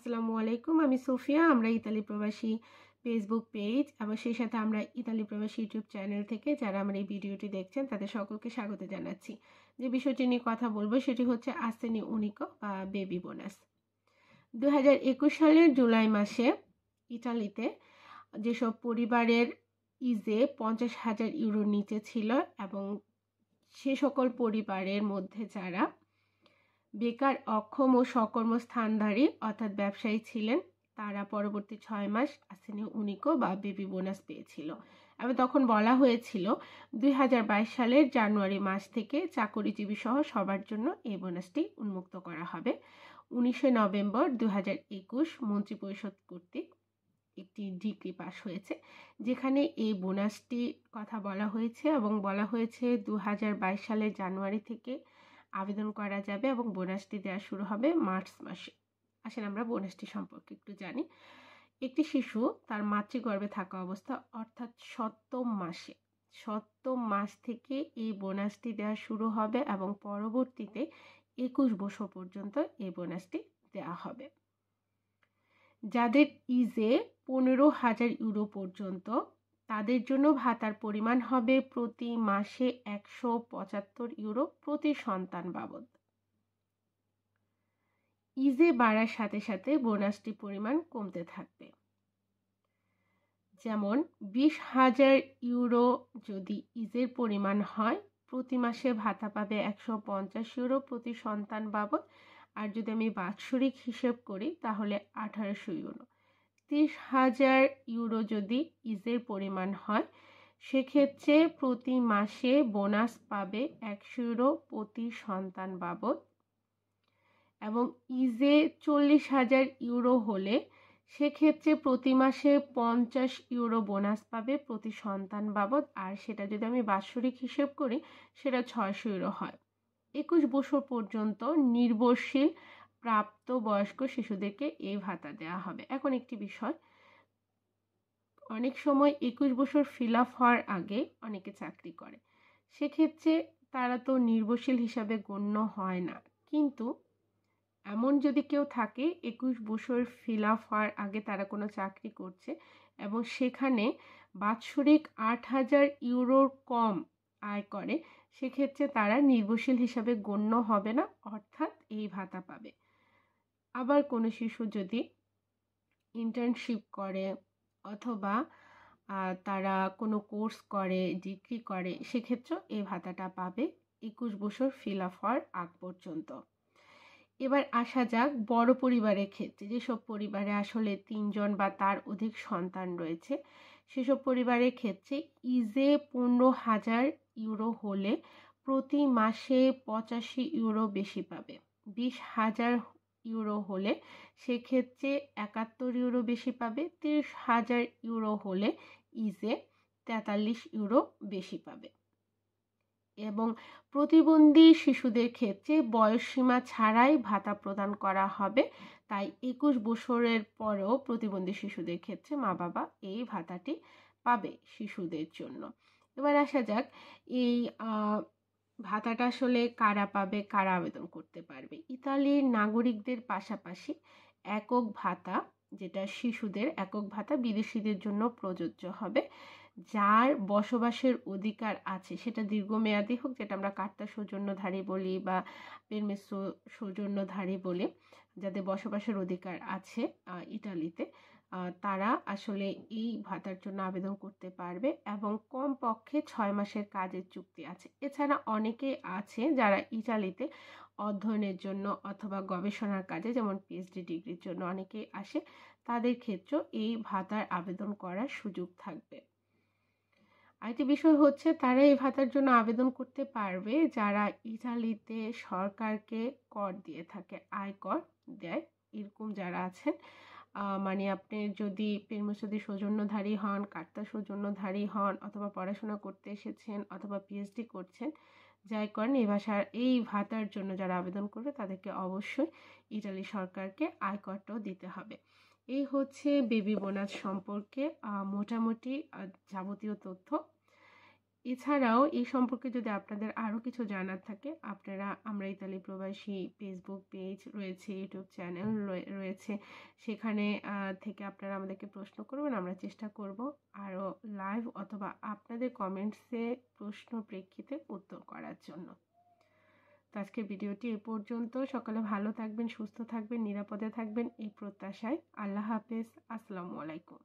আসসালামু আলাইকুম আমি সোফিয়া আমরা ইতালি প্রবাসী ফেসবুক পেজ এবং সেই সাথে আমরা ইতালি প্রবাসী ইউটিউব চ্যানেল থেকে যারা আমার এই ভিডিওটি দেখছেন তাদের সকলকে স্বাগত জানাচ্ছি যে বিষয়টি নিয়ে কথা বলবো সেটি হচ্ছে আসেনি উনিকো বা বেবি বোনাস দু সালের জুলাই মাসে ইতালিতে যেসব পরিবারের ইজে পঞ্চাশ হাজার ইউরোর নিচে ছিল এবং সে সকল পরিবারের মধ্যে যারা বেকার অক্ষম ও সকর্ম স্থানধারী অর্থাৎ ব্যবসায়ী ছিলেন তারা পরবর্তী ছয় মাস আসেনি উনিকো বা বেবি বোনাস পেয়েছিল এবং তখন বলা হয়েছিল দুই সালের জানুয়ারি মাস থেকে চাকরিজীবী সহ সবার জন্য এই বোনাসটি উন্মুক্ত করা হবে উনিশে নভেম্বর দু হাজার একুশ মন্ত্রিপরিষদ কর্তৃক একটি ডিগ্রি পাস হয়েছে যেখানে এই বোনাসটি কথা বলা হয়েছে এবং বলা হয়েছে দু সালের জানুয়ারি থেকে আবেদন করা যাবে এবং বোনাসটি দেওয়া শুরু হবে মার্চ মাসে আসেন আমরা বোনাসটি সম্পর্কে একটু জানি একটি শিশু তার মাতৃগর্ভে থাকা অবস্থা অর্থাৎ সপ্তম মাসে সপ্তম মাস থেকে এই বোনাসটি দেওয়া শুরু হবে এবং পরবর্তীতে একুশ বছর পর্যন্ত এই বোনাসটি দেওয়া হবে যাদের ইজে পনেরো হাজার ইউরো পর্যন্ত তাদের জন্য ভাতার পরিমাণ হবে প্রতি মাসে একশো পঁচাত্তর ইউরো প্রতি সন্তান বাবদ ইজে বাড়ার সাথে সাথে বোনাসটি পরিমাণ কমতে থাকবে যেমন বিশ হাজার ইউরো যদি ইজের পরিমাণ হয় প্রতি মাসে ভাতা পাবে একশো পঞ্চাশ ইউরো প্রতি সন্তান বাবদ আর যদি আমি বাৎসরিক হিসেব করি তাহলে আঠারোশো ইউরো একত্রিশ হাজার ইউরো যদি ইজের পরিমাণ হয় সেক্ষেত্রে প্রতি মাসে বোনাস পাবে একশো ইউরো প্রতি সন্তান বাবদ এবং ইজে চল্লিশ হাজার ইউরো হলে সেক্ষেত্রে প্রতি মাসে পঞ্চাশ ইউরো বোনাস পাবে প্রতি সন্তান বাবদ আর সেটা যদি আমি বাৎসরিক হিসেব করি সেটা ছয়শো ইউরো হয় একুশ বছর পর্যন্ত নির্ভরশীল প্রাপ্ত বয়স্ক শিশুদেরকে এই ভাতা দেওয়া হবে এখন একটি বিষয় অনেক সময় একুশ বছর ফিল আপ হওয়ার আগে অনেকে চাকরি করে সেক্ষেত্রে তারা তো নির্ভরশীল হিসাবে গণ্য হয় না কিন্তু এমন যদি কেউ থাকে একুশ বছর ফিল আপ হওয়ার আগে তারা কোনো চাকরি করছে এবং সেখানে বাৎসরিক আট হাজার ইউরোর কম আয় করে সেক্ষেত্রে তারা নির্ভরশীল হিসাবে গণ্য হবে না অর্থাৎ এই ভাতা পাবে আবার কোনো শিশু যদি ইন্টার্নশিপ করে অথবা তারা কোনো কোর্স করে ডিগ্রি করে সেক্ষেত্রেও এই ভাতাটা পাবে একুশ বছর ফিল আপ হওয়ার আগ পর্যন্ত এবার আসা যাক বড় পরিবারের ক্ষেত্রে যেসব পরিবারে আসলে তিনজন বা তার অধিক সন্তান রয়েছে সেসব পরিবারের ক্ষেত্রে ইজে পনেরো হাজার ইউরো হলে প্রতি মাসে পঁচাশি ইউরো বেশি পাবে বিশ হাজার ইউরো হলে সেক্ষেত্রে একাত্তর ইউরো বেশি পাবে তিরিশ হাজার ইউরো হলে ইজে তেতাল্লিশ ইউরো বেশি পাবে এবং প্রতিবন্ধী শিশুদের ক্ষেত্রে বয়সসীমা ছাড়াই ভাতা প্রদান করা হবে তাই একুশ বছরের পরেও প্রতিবন্ধী শিশুদের ক্ষেত্রে মা বাবা এই ভাতাটি পাবে শিশুদের জন্য এবার আসা যাক এই ভাতাটা আসলে কারা পাবে কারা আবেদন করতে পারবে ইতালির নাগরিকদের পাশাপাশি একক ভাতা যেটা শিশুদের একক ভাতা বিদেশিদের জন্য প্রযোজ্য হবে যার বসবাসের অধিকার আছে সেটা দীর্ঘমেয়াদী হোক যেটা আমরা কার্তা সৌজন্যধারী বলি বা পেরমেস সৌজন্যধারী বলি যাদের বসবাসের অধিকার আছে ইটালিতে তারা আসলে এই ভাতার জন্য আবেদন করতে পারবে এবং কমপক্ষে ছয় মাসের কাজের চুক্তি আছে এছাড়া অনেকেই আছে যারা ইটালিতে অধ্যয়নের জন্য অথবা গবেষণার কাজে যেমন পিএইচডি ডিগ্রির জন্য অনেকেই আসে তাদের ক্ষেত্রে এই ভাতার আবেদন করার সুযোগ থাকবে আরেকটি বিষয় হচ্ছে তারা এই ভাতার জন্য আবেদন করতে পারবে যারা ইটালিতে সরকারকে কর দিয়ে থাকে আয়কর দেয় এরকম যারা আছেন মানে আপনি যদি প্রেমস যদি সৌজন্যধারী হন কার্তা সৌজন্যধারী হন অথবা পড়াশোনা করতে এসেছেন অথবা পিএইচডি করছেন যাই করেন এই ভাষার এই ভাতার জন্য যারা আবেদন করবে তাদেরকে অবশ্যই ইটালি সরকারকে আয়করটাও দিতে হবে এই হচ্ছে বেবি বোনাস সম্পর্কে মোটামুটি যাবতীয় তথ্য এছাড়াও এই সম্পর্কে যদি আপনাদের আরও কিছু জানার থাকে আপনারা আমরা ইতালি প্রবাসী ফেসবুক পেজ রয়েছে ইউটিউব চ্যানেল রয়েছে সেখানে থেকে আপনারা আমাদেরকে প্রশ্ন করবেন আমরা চেষ্টা করব আরও লাইভ অথবা আপনাদের কমেন্টসে প্রশ্ন প্রেক্ষিতে উত্তর করার জন্য তো আজকের ভিডিওটি এ পর্যন্ত সকালে ভালো থাকবেন সুস্থ থাকবেন নিরাপদে থাকবেন এই প্রত্যাশায় আল্লাহ হাফেজ আসসালামু আলাইকুম